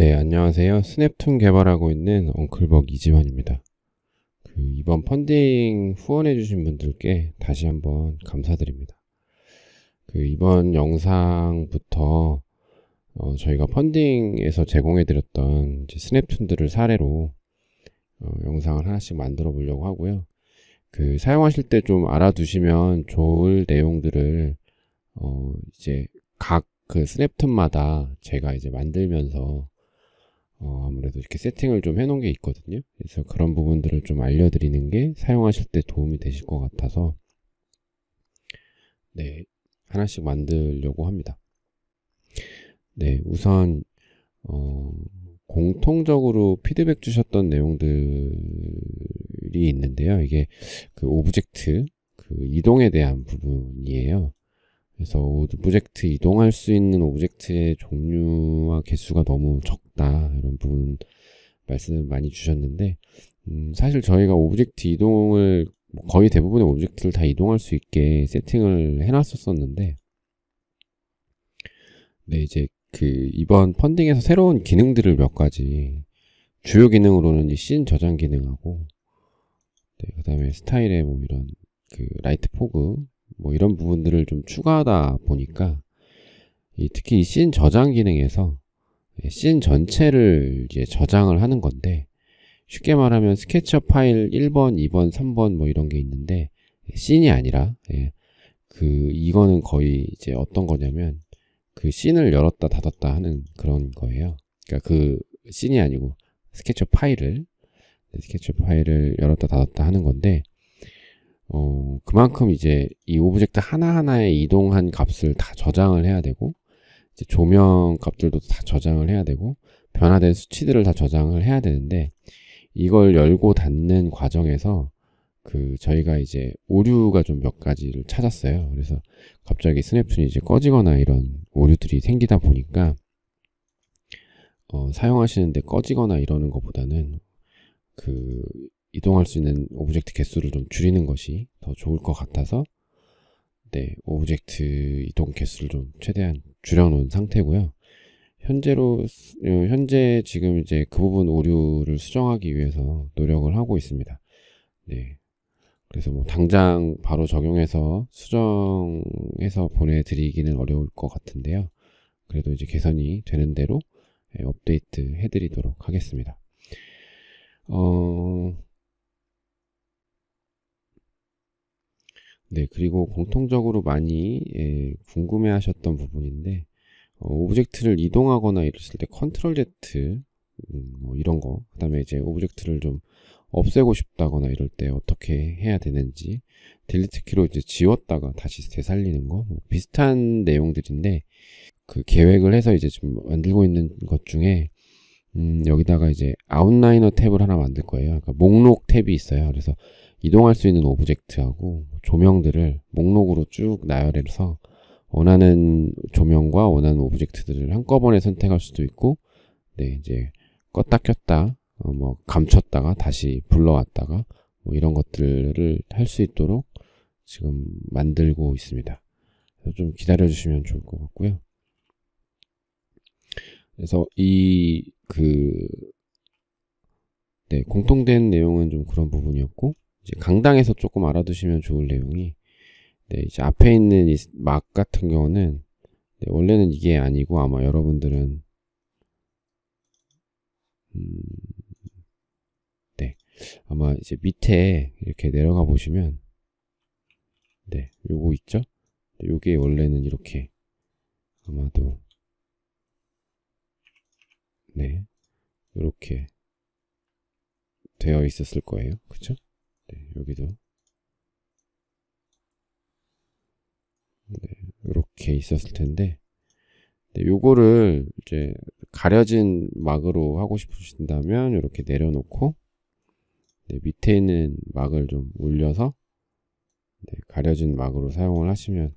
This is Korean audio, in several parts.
네, 안녕하세요. 스냅툰 개발하고 있는 엉클벅 이지환입니다. 그 이번 펀딩 후원해 주신 분들께 다시 한번 감사드립니다. 그 이번 영상부터 어, 저희가 펀딩에서 제공해 드렸던 스냅툰들을 사례로 어, 영상을 하나씩 만들어 보려고 하고요. 그 사용하실 때 좀 알아두시면 좋을 내용들을 어, 이제 각 그 스냅툰마다 제가 이제 만들면서 어, 아무래도 이렇게 세팅을 좀 해놓은 게 있거든요. 그래서 그런 부분들을 좀 알려드리는 게 사용하실 때 도움이 되실 것 같아서 네 하나씩 만들려고 합니다. 네 우선 어, 공통적으로 피드백 주셨던 내용들이 있는데요. 이게 그 오브젝트 그 이동에 대한 부분이에요. 그래서 오브젝트 이동할 수 있는 오브젝트의 종류와 개수가 너무 적다 이런 부분 말씀을 많이 주셨는데 음, 사실 저희가 오브젝트 이동을 뭐 거의 대부분의 오브젝트를 다 이동할 수 있게 세팅을 해놨었었는데 네 이제 그 이번 펀딩에서 새로운 기능들을 몇 가지 주요 기능으로는 이 씬 저장 기능하고 네, 그 다음에 스타일의 뭐 이런 그 라이트 포그 뭐 이런 부분들을 좀 추가하다 보니까 이 특히 이 씬 저장 기능에서 씬 전체를 이제 저장을 하는 건데 쉽게 말하면 스케치업 파일 1번, 2번, 3번 뭐 이런 게 있는데 씬이 아니라 예, 그 이거는 거의 이제 어떤 거냐면 그 씬을 열었다 닫았다 하는 그런 거예요. 그러니까 그 씬이 아니고 스케치업 파일을 네, 스케치업 파일을 열었다 닫았다 하는 건데 어, 그만큼 이제 이 오브젝트 하나하나에 이동한 값을 다 저장을 해야 되고, 이제 조명 값들도 다 저장을 해야 되고, 변화된 수치들을 다 저장을 해야 되는데, 이걸 열고 닫는 과정에서 그 저희가 이제 오류가 좀 몇 가지를 찾았어요. 그래서 갑자기 스냅툰이 이제 꺼지거나 이런 오류들이 생기다 보니까 어, 사용하시는데 꺼지거나 이러는 것보다는 그 이동할 수 있는 오브젝트 개수를 좀 줄이는 것이 더 좋을 것 같아서 네, 오브젝트 이동 개수를 좀 최대한 줄여놓은 상태고요. 현재로 어, 현재 지금 이제 그 부분 오류를 수정하기 위해서 노력을 하고 있습니다. 네. 그래서 뭐 당장 바로 적용해서 수정해서 보내드리기는 어려울 것 같은데요. 그래도 이제 개선이 되는 대로 예, 업데이트 해드리도록 하겠습니다. 어, 네, 그리고 네. 공통적으로 많이 예, 궁금해 하셨던 부분인데 어, 오브젝트를 이동하거나 이랬을 때 컨트롤 Z 음, 뭐 이런 거, 그 다음에 이제 오브젝트를 좀 없애고 싶다거나 이럴 때 어떻게 해야 되는지 딜리트 키로 이제 지웠다가 다시 되살리는 거뭐 비슷한 내용들인데 그 계획을 해서 이제 좀 만들고 있는 것 중에 음, 여기다가 이제 아웃라이너 탭을 하나 만들 거예요. 그러니까 목록 탭이 있어요. 그래서 이동할 수 있는 오브젝트하고 조명들을 목록으로 쭉 나열해서 원하는 조명과 원하는 오브젝트들을 한꺼번에 선택할 수도 있고 네 이제 껐다 켰다 어, 뭐 감췄다가 다시 불러왔다가 뭐 이런 것들을 할 수 있도록 지금 만들고 있습니다. 좀 기다려 주시면 좋을 것 같고요. 그래서 이 그 네, 공통된 내용은 좀 그런 부분이었고 강당에서 조금 알아두시면 좋을 내용이 네, 이제 앞에 있는 이 막 같은 경우는 네, 원래는 이게 아니고 아마 여러분들은 음, 네 아마 이제 밑에 이렇게 내려가 보시면 네 요거 있죠? 네, 요게 원래는 이렇게 아마도 네 이렇게 되어 있었을 거예요, 그렇죠? 여기도 네, 이렇게 있었을 텐데 네, 요거를 이제 가려진 막으로 하고 싶으신다면 이렇게 내려놓고 네, 밑에 있는 막을 좀 올려서 네, 가려진 막으로 사용을 하시면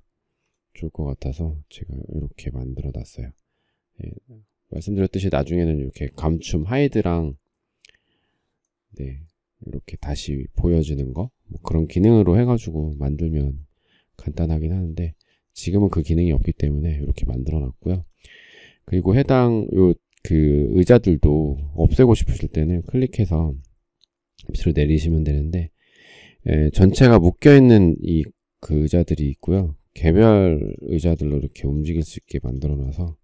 좋을 것 같아서 제가 이렇게 만들어 놨어요 네, 말씀드렸듯이 나중에는 이렇게 감춤 하이드랑 네, 이렇게 다시 보여주는 거뭐 그런 기능으로 해가지고 만들면 간단하긴 하는데 지금은 그 기능이 없기 때문에 이렇게 만들어놨고요. 그리고 해당 요 그 의자들도 없애고 싶으실 때는 클릭해서 밑으로 내리시면 되는데 예, 전체가 묶여 있는 이 그 의자들이 있고요. 개별 의자들로 이렇게 움직일 수 있게 만들어놔서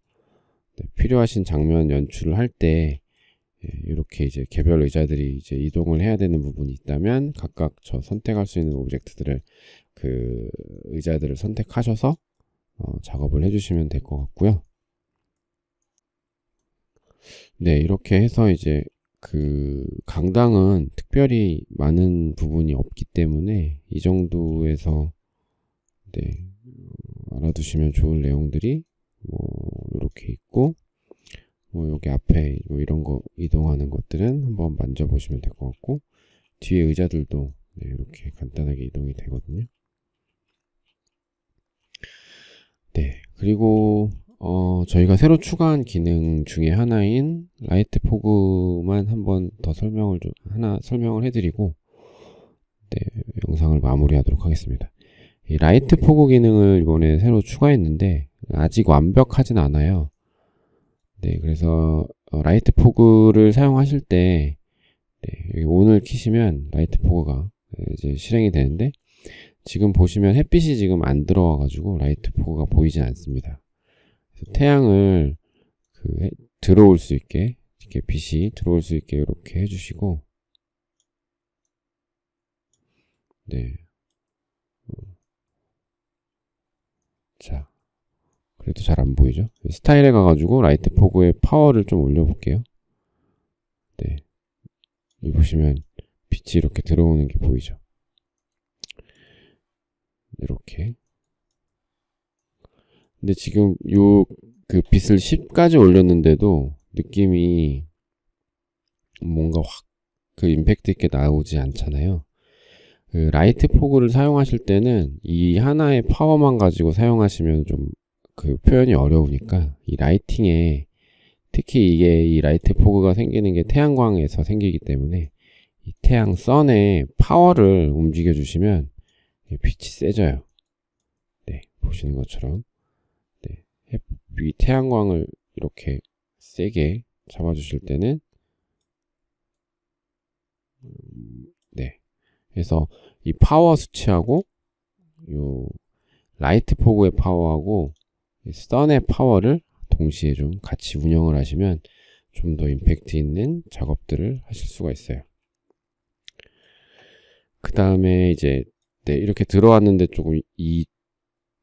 네, 필요하신 장면 연출을 할때 예, 이렇게 이제 개별 의자들이 이제 이동을 해야 되는 부분이 있다면 각각 저 선택할 수 있는 오브젝트들을 그 의자들을 선택하셔서 어, 작업을 해주시면 될 것 같고요. 네, 이렇게 해서 이제 그 강당은 특별히 많은 부분이 없기 때문에 이 정도에서 네, 알아두시면 좋을 내용들이 뭐 이렇게 있고 뭐 여기 앞에 뭐 이런 거 이동하는 것들은 한번 만져보시면 될 것 같고 뒤에 의자들도 네, 이렇게 간단하게 이동이 되거든요. 네, 그리고 어, 저희가 새로 추가한 기능 중에 하나인 라이트 포그만 한번 더 설명을 좀 하나 설명을 해드리고 네, 영상을 마무리하도록 하겠습니다. 이 라이트 포그 기능을 이번에 새로 추가했는데 아직 완벽하진 않아요. 네, 그래서 어, 라이트 포그를 사용하실 때 네, 온을 키시면 라이트 포그가 네, 이제 실행이 되는데 지금 보시면 햇빛이 지금 안 들어와 가지고 라이트 포그가 보이지 않습니다. 태양을 그 들어올 수 있게 이렇게 빛이 들어올 수 있게 이렇게 해주시고 네. 어. 자, 그래도 잘 안 보이죠? 스타일에 가가지고 라이트 포그의 파워를 좀 올려볼게요. 네. 여기 보시면 빛이 이렇게 들어오는 게 보이죠? 이렇게. 근데 지금 요그 빛을 10까지 올렸는데도 느낌이 뭔가 확 그 임팩트 있게 나오지 않잖아요. 그 라이트 포그를 사용하실 때는 이 하나의 파워만 가지고 사용하시면 좀그 표현이 어려우니까 이 라이팅에 특히 이게 이 라이트 포그가 생기는 게 태양광에서 생기기 때문에 이 태양 선의 파워를 움직여 주시면 빛이 세져요. 네, 보시는 것처럼 네, 이 태양광을 이렇게 세게 잡아 주실 때는 음, 네, 그래서 이 파워 수치하고 요 라이트 포그의 파워하고 선의 파워를 동시에 좀 같이 운영을 하시면 좀 더 임팩트 있는 작업들을 하실 수가 있어요. 그 다음에 이제 네, 이렇게 들어왔는데 조금 이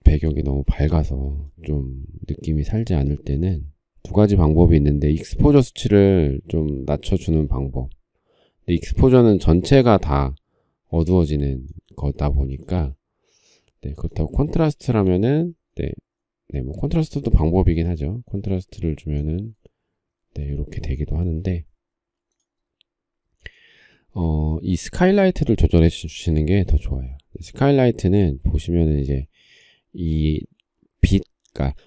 배경이 너무 밝아서 좀 느낌이 살지 않을 때는 두 가지 방법이 있는데 익스포저 수치를 좀 낮춰주는 방법 근데 익스포저는 전체가 다 어두워지는 거다 보니까 네, 그렇다고 콘트라스트라면은 네, 네, 뭐 컨트라스트도 방법이긴 하죠. 컨트라스트를 주면은 네, 이렇게 되기도 하는데 어, 이 스카이라이트를 조절해 주시는 게 더 좋아요. 스카이라이트는 보시면은 이제 이 빛, 가이 그러니까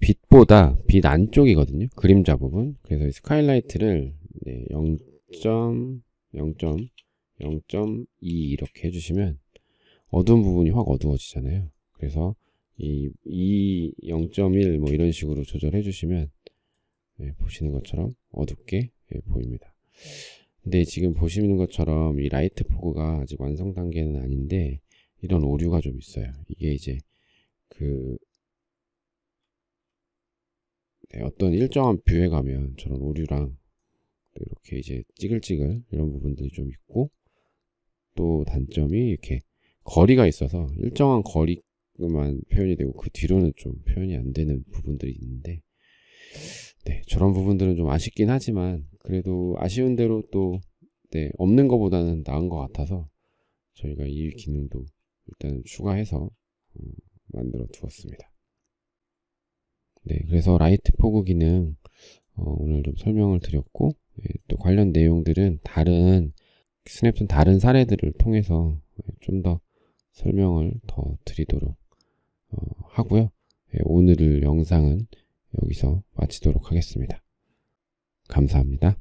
빛보다 빛 안쪽이거든요. 그림자 부분. 그래서 스카이라이트를 네, 0. 0.0.0.2 이렇게 해주시면 어두운 부분이 확 어두워지잖아요. 그래서 이, 이 0.1 뭐 이런 식으로 조절해 주시면 예, 보시는 것처럼 어둡게 예, 보입니다. 근데 지금 보시는 것처럼 이 라이트 포그가 아직 완성 단계는 아닌데 이런 오류가 좀 있어요. 이게 이제 그 네, 어떤 일정한 뷰에 가면 저런 오류랑 이렇게 이제 찌글찌글 이런 부분들이 좀 있고 또 단점이 이렇게 거리가 있어서 일정한 거리 그만 표현이 되고 그 뒤로는 좀 표현이 안 되는 부분들이 있는데 네 저런 부분들은 좀 아쉽긴 하지만 그래도 아쉬운 대로 또 네, 없는 것보다는 나은 것 같아서 저희가 이 기능도 일단 추가해서 음, 만들어 두었습니다. 네, 그래서 라이트 포그 기능 어, 오늘 좀 설명을 드렸고 네, 또 관련 내용들은 다른 스냅슨 다른 사례들을 통해서 예, 좀더 설명을 더 드리도록 어, 하고요. 예, 오늘 영상은 여기서 마치도록 하겠습니다. 감사합니다.